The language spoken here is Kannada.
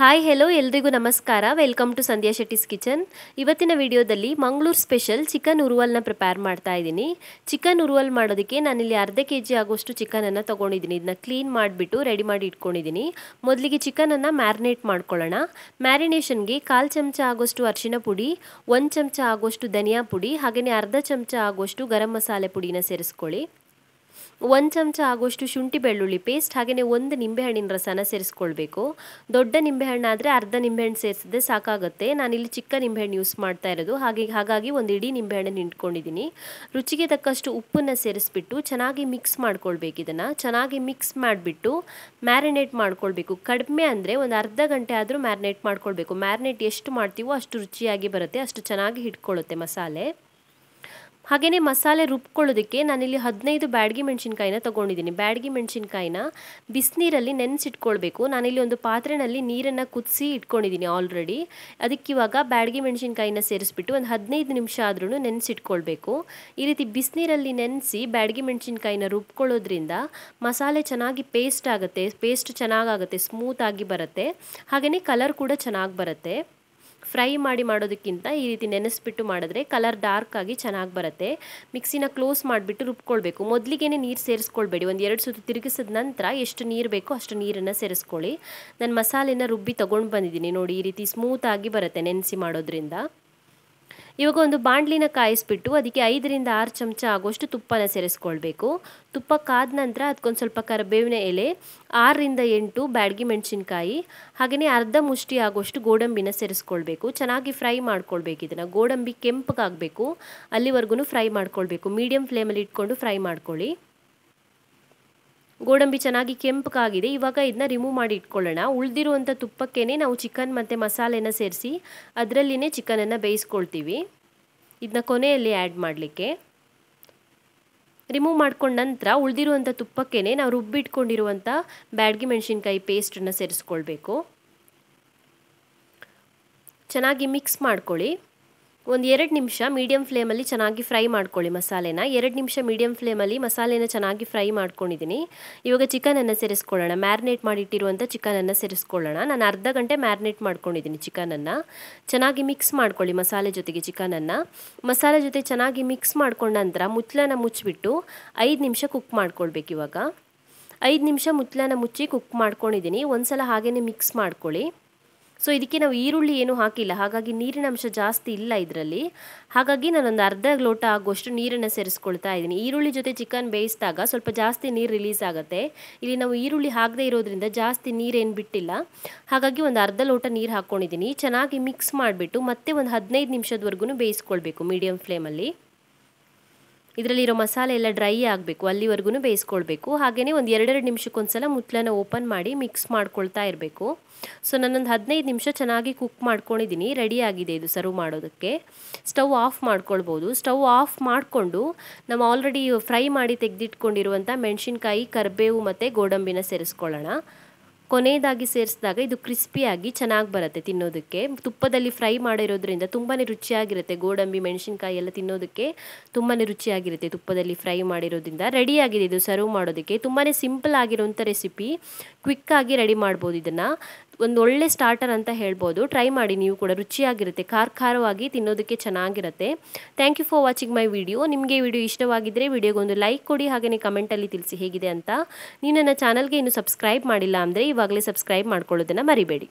ಹಾಯ್ ಹೆಲೋ ಎಲ್ರಿಗೂ ನಮಸ್ಕಾರ welcome to Sandhya Shetty's kitchen ಇವತ್ತಿನ ವಿಡಿಯೋದಲ್ಲಿ ಮಂಗಳೂರು ಸ್ಪೆಷಲ್ ಚಿಕನ್ ಉರುವಲ್ನ ಪ್ರಿಪೇರ್ ಮಾಡ್ತಾ ಇದ್ದೀನಿ ಚಿಕನ್ ಉರುವಲ್ ಮಾಡೋದಕ್ಕೆ ನಾನಿಲ್ಲಿ ಅರ್ಧ ಕೆ ಜಿ ಆಗೋಷ್ಟು ಚಿಕನನ್ನು ತೊಗೊಂಡಿದ್ದೀನಿ ಇದನ್ನ ಕ್ಲೀನ್ ಮಾಡಿಬಿಟ್ಟು ರೆಡಿ ಮಾಡಿ ಇಟ್ಕೊಂಡಿದ್ದೀನಿ ಮೊದಲಿಗೆ ಚಿಕನನ್ನು ಮ್ಯಾರಿನೇಟ್ ಮಾಡ್ಕೊಳ್ಳೋಣ ಮ್ಯಾರಿನೇಷನ್ಗೆ ಕಾಲು ಚಮಚ ಆಗೋಷ್ಟು ಅರಿಶಿನ ಪುಡಿ ಒಂದು ಚಮಚ ಆಗೋಷ್ಟು ಧನಿಯಾ ಪುಡಿ ಹಾಗೆಯೇ ಅರ್ಧ ಚಮಚ ಆಗೋಷ್ಟು ಗರಂ ಮಸಾಲೆ ಪುಡಿನ ಸೇರಿಸ್ಕೊಳ್ಳಿ ಒಂದು ಚಮಚ ಆಗುವಷ್ಟು ಶುಂಠಿ ಬೆಳ್ಳುಳ್ಳಿ ಪೇಸ್ಟ್ ಹಾಗೆಯೇ ಒಂದು ನಿಂಬೆಹಣ್ಣಿನ ರಸನ ಸೇರಿಸ್ಕೊಳ್ಬೇಕು ದೊಡ್ಡ ನಿಂಬೆಹಣ್ಣಾದರೆ ಅರ್ಧ ನಿಂಬೆಹಣ್ಣು ಸೇರಿಸಿದ್ರೆ ಸಾಕಾಗುತ್ತೆ ನಾನಿಲ್ಲಿ ಚಿಕ್ಕ ನಿಂಬೆಹಣ್ಣು ಯೂಸ್ ಮಾಡ್ತಾ ಇರೋದು ಹಾಗೆ ಹಾಗಾಗಿ ಒಂದು ಇಡೀ ನಿಂಬೆಹಣ್ಣನ್ನು ಇಟ್ಕೊಂಡಿದ್ದೀನಿ ರುಚಿಗೆ ತಕ್ಕಷ್ಟು ಉಪ್ಪನ್ನು ಸೇರಿಸ್ಬಿಟ್ಟು ಚೆನ್ನಾಗಿ ಮಿಕ್ಸ್ ಮಾಡ್ಕೊಳ್ಬೇಕು ಇದನ್ನು ಚೆನ್ನಾಗಿ ಮಿಕ್ಸ್ ಮಾಡಿಬಿಟ್ಟು ಮ್ಯಾರಿನೇಟ್ ಮಾಡ್ಕೊಳ್ಬೇಕು ಕಡಿಮೆ ಅಂದರೆ ಒಂದು ಅರ್ಧ ಗಂಟೆ ಆದರೂ ಮ್ಯಾರಿನೇಟ್ ಮಾಡ್ಕೊಳ್ಬೇಕು ಮ್ಯಾರಿನೇಟ್ ಎಷ್ಟು ಮಾಡ್ತೀವೋ ಅಷ್ಟು ರುಚಿಯಾಗಿ ಬರುತ್ತೆ ಅಷ್ಟು ಚೆನ್ನಾಗಿ ಹಿಡ್ಕೊಳ್ಳುತ್ತೆ ಮಸಾಲೆ ಹಾಗೆಯೇ ಮಸಾಲೆ ರುಬ್ಕೊಳ್ಳೋದಕ್ಕೆ ನಾನಿಲ್ಲಿ ಹದಿನೈದು ಬ್ಯಾಡ್ಗಿ ಮೆಣಸಿನ್ಕಾಯಿನ ತೊಗೊಂಡಿದ್ದೀನಿ ಬ್ಯಾಡ್ಗಿ ಮೆಣಸಿನ್ಕಾಯಿನ ಬಿಸಿನೀರಲ್ಲಿ ನೆನೆಸಿಟ್ಕೊಳ್ಬೇಕು ನಾನಿಲ್ಲಿ ಒಂದು ಪಾತ್ರೆನಲ್ಲಿ ನೀರನ್ನು ಕುದಿಸಿ ಇಟ್ಕೊಂಡಿದ್ದೀನಿ ಆಲ್ರೆಡಿ ಅದಕ್ಕಿವಾಗ ಬ್ಯಾಡ್ಗಿ ಮೆಣಸಿನ್ಕಾಯಿನ ಸೇರಿಸ್ಬಿಟ್ಟು ಒಂದು ಹದಿನೈದು ನಿಮಿಷ ಆದ್ರೂ ನೆನೆಸಿಟ್ಕೊಳ್ಬೇಕು ಈ ರೀತಿ ಬಿಸಿನೀರಲ್ಲಿ ನೆನೆಸಿ ಬ್ಯಾಡಗಿ ಮೆಣಸಿನ್ಕಾಯಿನ ರುಬ್ಕೊಳ್ಳೋದ್ರಿಂದ ಮಸಾಲೆ ಚೆನ್ನಾಗಿ ಪೇಸ್ಟ್ ಆಗುತ್ತೆ ಪೇಸ್ಟ್ ಚೆನ್ನಾಗಾಗುತ್ತೆ ಸ್ಮೂತಾಗಿ ಬರುತ್ತೆ ಹಾಗೆಯೇ ಕಲರ್ ಕೂಡ ಚೆನ್ನಾಗಿ ಬರುತ್ತೆ ಫ್ರೈ ಮಾಡಿ ಮಾಡೋದಕ್ಕಿಂತ ಈ ರೀತಿ ನೆನೆಸ್ಬಿಟ್ಟು ಮಾಡಿದ್ರೆ ಕಲರ್ ಡಾರ್ಕ್ ಆಗಿ ಚೆನ್ನಾಗಿ ಬರುತ್ತೆ ಮಿಕ್ಸಿನ ಕ್ಲೋಸ್ ಮಾಡಿಬಿಟ್ಟು ರುಬ್ಕೊಳ್ಬೇಕು ಮೊದಲಿಗೆ ನೀರು ಸೇರಿಸ್ಕೊಳ್ಬೇಡಿ ಒಂದು ಎರಡು ಸುತ್ತು ತಿರುಗಿಸಿದ ನಂತರ ಎಷ್ಟು ನೀರು ಬೇಕೋ ಅಷ್ಟು ನೀರನ್ನು ಸೇರಿಸ್ಕೊಳ್ಳಿ ನಾನು ಮಸಾಲೆನ ರುಬ್ಬಿ ತೊಗೊಂಡು ಬಂದಿದ್ದೀನಿ ನೋಡಿ ಈ ರೀತಿ ಸ್ಮೂತಾಗಿ ಬರುತ್ತೆ ನೆನೆಸಿ ಮಾಡೋದ್ರಿಂದ ಇವಾಗ ಒಂದು ಬಾಣಲಿನ ಕಾಯಿಸ್ಬಿಟ್ಟು ಅದಕ್ಕೆ ಐದರಿಂದ ಆರು ಚಮಚ ಆಗೋಷ್ಟು ತುಪ್ಪನ ಸೇರಿಸ್ಕೊಳ್ಬೇಕು ತುಪ್ಪ ಕಾದ ನಂತರ ಅದಕ್ಕೊಂದು ಸ್ವಲ್ಪ ಕರಿಬೇವಿನ ಎಲೆ ಆರರಿಂದ ಎಂಟು ಬ್ಯಾಡ್ಗಿ ಮೆಣಸಿನ್ಕಾಯಿ ಹಾಗೆಯೇ ಅರ್ಧ ಮುಷ್ಟಿ ಆಗೋಷ್ಟು ಗೋಡಂಬಿನ ಸೇರಿಸ್ಕೊಳ್ಬೇಕು ಚೆನ್ನಾಗಿ ಫ್ರೈ ಮಾಡ್ಕೊಳ್ಬೇಕು ಇದನ್ನು ಗೋಡಂಬಿ ಕೆಂಪಗಾಗಬೇಕು ಅಲ್ಲಿವರೆಗೂ ಫ್ರೈ ಮಾಡ್ಕೊಳ್ಬೇಕು ಮೀಡಿಯಂ ಫ್ಲೇಮಲ್ಲಿ ಇಟ್ಕೊಂಡು ಫ್ರೈ ಮಾಡ್ಕೊಳ್ಳಿ ಗೋಡಂಬಿ ಚೆನ್ನಾಗಿ ಕೆಂಪಗಾಗಿದೆ ಇವಾಗ ಇದನ್ನ ರಿಮೂವ್ ಮಾಡಿ ಇಟ್ಕೊಳ್ಳೋಣ ಉಳಿದಿರುವಂಥ ತುಪ್ಪಕ್ಕೇ ನಾವು ಚಿಕನ್ ಮತ್ತು ಮಸಾಲೆನ ಸೇರಿಸಿ ಅದರಲ್ಲಿನೇ ಚಿಕನನ್ನು ಬೇಯಿಸ್ಕೊಳ್ತೀವಿ ಇದನ್ನ ಕೊನೆಯಲ್ಲಿ ಆ್ಯಡ್ ಮಾಡಲಿಕ್ಕೆ ರಿಮೂವ್ ಮಾಡ್ಕೊಂಡ ನಂತರ ಉಳಿದಿರುವಂಥ ತುಪ್ಪಕ್ಕೇ ನಾವು ರುಬ್ಬಿಟ್ಕೊಂಡಿರುವಂಥ ಬ್ಯಾಡ್ಗಿ ಮೆಣಸಿನ್ಕಾಯಿ ಪೇಸ್ಟನ್ನು ಸೇರಿಸ್ಕೊಳ್ಬೇಕು ಚೆನ್ನಾಗಿ ಮಿಕ್ಸ್ ಮಾಡ್ಕೊಳ್ಳಿ ಒಂದು ಎರಡು ನಿಮಿಷ ಮೀಡಿಯಂ ಫ್ಲೇಮಲ್ಲಿ ಚೆನ್ನಾಗಿ ಫ್ರೈ ಮಾಡ್ಕೊಳ್ಳಿ ಮಸಾಲೆನ ಎರಡು ನಿಮಿಷ ಮೀಡಿಯಂ ಫ್ಲೇಮಲ್ಲಿ ಮಸಾಲೆನ ಚೆನ್ನಾಗಿ ಫ್ರೈ ಮಾಡ್ಕೊಂಡಿದ್ದೀನಿ ಇವಾಗ ಚಿಕನನ್ನು ಸೇರಿಸ್ಕೊಳ್ಳೋಣ ಮ್ಯಾರಿನೇಟ್ ಮಾಡಿಟ್ಟಿರುವಂಥ ಚಿಕನನ್ನು ಸೇರಿಸ್ಕೊಳ್ಳೋಣ ನಾನು ಅರ್ಧ ಗಂಟೆ ಮ್ಯಾರಿನೇಟ್ ಮಾಡ್ಕೊಂಡಿದ್ದೀನಿ ಚಿಕನನ್ನು ಚೆನ್ನಾಗಿ ಮಿಕ್ಸ್ ಮಾಡ್ಕೊಳ್ಳಿ ಮಸಾಲೆ ಜೊತೆಗೆ ಚಿಕನನ್ನು ಮಸಾಲೆ ಜೊತೆ ಚೆನ್ನಾಗಿ ಮಿಕ್ಸ್ ಮಾಡ್ಕೊಂಡ ನಂತರ ಮುತ್ಲನ ಮುಚ್ಚಿಬಿಟ್ಟು ಐದು ನಿಮಿಷ ಕುಕ್ ಮಾಡ್ಕೊಳ್ಬೇಕು ಇವಾಗ ಐದು ನಿಮಿಷ ಮುತ್ಲನ ಮುಚ್ಚಿ ಕುಕ್ ಮಾಡ್ಕೊಂಡಿದ್ದೀನಿ ಒಂದು ಸಲ ಹಾಗೇ ಮಿಕ್ಸ್ ಮಾಡ್ಕೊಳ್ಳಿ ಸೊ ಇದಕ್ಕೆ ನಾವು ಈರುಳ್ಳಿ ಏನು ಹಾಕಿಲ್ಲ ಹಾಗಾಗಿ ನೀರಿನ ಅಂಶ ಜಾಸ್ತಿ ಇಲ್ಲ ಇದರಲ್ಲಿ ಹಾಗಾಗಿ ನಾನೊಂದು ಅರ್ಧ ಲೋಟ ಆಗುವಷ್ಟು ನೀರನ್ನು ಸೇರಿಸ್ಕೊಳ್ತಾ ಇದ್ದೀನಿ ಈರುಳ್ಳಿ ಜೊತೆ ಚಿಕನ್ ಬೇಯಿಸಿದಾಗ ಸ್ವಲ್ಪ ಜಾಸ್ತಿ ನೀರು ರಿಲೀಸ್ ಆಗುತ್ತೆ ಇಲ್ಲಿ ನಾವು ಈರುಳ್ಳಿ ಹಾಕದೇ ಇರೋದ್ರಿಂದ ಜಾಸ್ತಿ ನೀರೇನು ಬಿಟ್ಟಿಲ್ಲ ಹಾಗಾಗಿ ಒಂದು ಅರ್ಧ ಲೋಟ ನೀರು ಹಾಕ್ಕೊಂಡಿದ್ದೀನಿ ಚೆನ್ನಾಗಿ ಮಿಕ್ಸ್ ಮಾಡಿಬಿಟ್ಟು ಮತ್ತೆ ಒಂದು ಹದಿನೈದು ನಿಮಿಷದವರೆಗೂ ಬೇಯಿಸ್ಕೊಳ್ಬೇಕು ಮೀಡಿಯಂ ಫ್ಲೇಮಲ್ಲಿ ಇದರಲ್ಲಿರೋ ಮಸಾಲೆ ಎಲ್ಲ ಡ್ರೈ ಆಗಬೇಕು ಅಲ್ಲಿವರೆಗೂ ಬೇಯಿಸ್ಕೊಳ್ಬೇಕು ಹಾಗೆಯೇ ಒಂದು ಎರಡೆರಡು ನಿಮಿಷಕ್ಕೊಂದ್ಸಲ ಮುತ್ತಲನ ಓಪನ್ ಮಾಡಿ ಮಿಕ್ಸ್ ಮಾಡ್ಕೊಳ್ತಾ ಇರಬೇಕು ಸೊ ನಾನೊಂದು ಹದಿನೈದು ನಿಮಿಷ ಚೆನ್ನಾಗಿ ಕುಕ್ ಮಾಡ್ಕೊಂಡಿದ್ದೀನಿ ರೆಡಿ ಆಗಿದೆ ಇದು ಸರ್ವ್ ಮಾಡೋದಕ್ಕೆ ಸ್ಟವ್ ಆಫ್ ಮಾಡ್ಕೊಳ್ಬೋದು ಸ್ಟವ್ ಆಫ್ ಮಾಡಿಕೊಂಡು ನಾವು ಆಲ್ರೆಡಿ ಫ್ರೈ ಮಾಡಿ ತೆಗೆದಿಟ್ಕೊಂಡಿರುವಂಥ ಮೆಣಸಿನ್ಕಾಯಿ ಕರಿಬೇವು ಮತ್ತು ಗೋಡಂಬಿನ ಸೇರಿಸ್ಕೊಳ್ಳೋಣ ಕೊನೆಯದಾಗಿ ಸೇರಿಸಿದಾಗ ಇದು ಕ್ರಿಸ್ಪಿಯಾಗಿ ಚೆನ್ನಾಗಿ ಬರುತ್ತೆ ತಿನ್ನೋದಕ್ಕೆ ತುಪ್ಪದಲ್ಲಿ ಫ್ರೈ ಮಾಡಿರೋದ್ರಿಂದ ತುಂಬಾ ರುಚಿಯಾಗಿರುತ್ತೆ ಗೋಡಂಬಿ ಮೆಣಸಿನ್ಕಾಯಿ ಎಲ್ಲ ತಿನ್ನೋದಕ್ಕೆ ತುಂಬಾ ರುಚಿಯಾಗಿರುತ್ತೆ ತುಪ್ಪದಲ್ಲಿ ಫ್ರೈ ಮಾಡಿರೋದ್ರಿಂದ ರೆಡಿಯಾಗಿದೆ ಇದು ಸರ್ವ್ ಮಾಡೋದಕ್ಕೆ ತುಂಬಾ ಸಿಂಪಲ್ ಆಗಿರೋಂಥ ರೆಸಿಪಿ ಕ್ವಿಕ್ಕಾಗಿ ರೆಡಿ ಮಾಡ್ಬೋದು ಇದನ್ನು ಒಂದು ಒಳ್ಳೆ ಸ್ಟಾರ್ಟರ್ ಅಂತ ಹೇಳ್ಬೋದು ಟ್ರೈ ಮಾಡಿ ನೀವು ಕೂಡ ರುಚಿಯಾಗಿರುತ್ತೆ ಖಾರ ಖಾರವಾಗಿ ತಿನ್ನೋದಕ್ಕೆ ಚೆನ್ನಾಗಿರುತ್ತೆ thank you for watching my video ನಿಮಗೆ ವಿಡಿಯೋ ಇಷ್ಟವಾಗಿದ್ದರೆ ಒಂದು ಲೈಕ್ ಕೊಡಿ ಹಾಗೆಯೇ ಕಮೆಂಟಲ್ಲಿ ತಿಳಿಸಿ ಹೇಗಿದೆ ಅಂತ ನೀವು ನನ್ನ ಚಾನಲ್ಗೆ ಇನ್ನೂ ಸಬ್ಸ್ಕ್ರೈಬ್ ಮಾಡಿಲ್ಲ ಅಂದರೆ ಇವಾಗಲೇ ಸಬ್ಸ್ಕ್ರೈಬ್ ಮಾಡ್ಕೊಳ್ಳೋದನ್ನು ಮರಿಬೇಡಿ